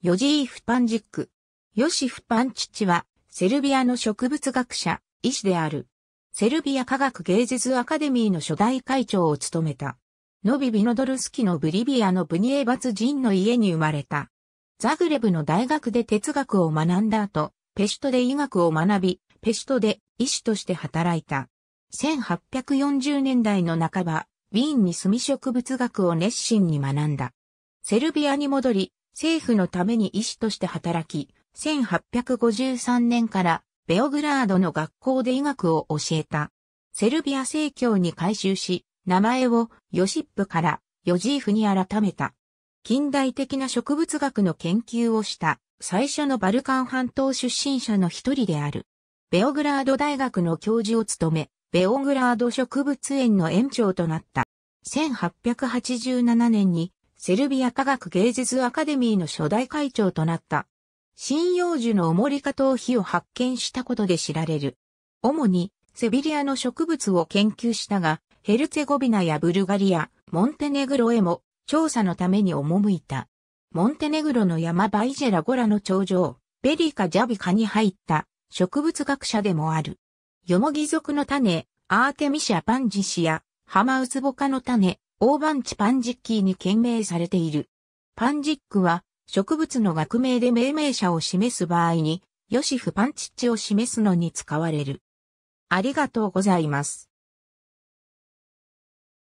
ヨジーフ・パンジック。ヨシフ・パンチッチは、セルビアの植物学者、医師である。セルビア科学芸術アカデミーの初代会長を務めた。ノビ・ビノドルスキのブリビアのブニエバツ人の家に生まれた。ザグレブの大学で哲学を学んだ後、ペシュトで医学を学び、ペシュトで医師として働いた。1840年代の半ば、ウィーンに住み植物学を熱心に学んだ。セルビアに戻り、政府のために医師として働き、1853年からベオグラードの学校で医学を教えた。セルビア正教に改修し、名前をヨシップからヨジーフに改めた。近代的な植物学の研究をした最初のバルカン半島出身者の一人である。ベオグラード大学の教授を務め、ベオグラード植物園の園長となった。1887年にセルビア科学芸術アカデミーの初代会長となった。針葉樹のオモリカ皮を発見したことで知られる。主にセビリアの植物を研究したが、ヘルツェゴビナやブルガリア、モンテネグロへも調査のために赴いた。モンテネグロの山バイジェラゴラの頂上、ベリカ・ジャビカに入った植物学者でもある。ヨモギ族の種、アーテミシア・パンジシア、ハマウツボカの種、大番地パンジッキーに懸命されている。パンジックは植物の学名で命名者を示す場合に、ヨシフパンチッチを示すのに使われる。ありがとうございます。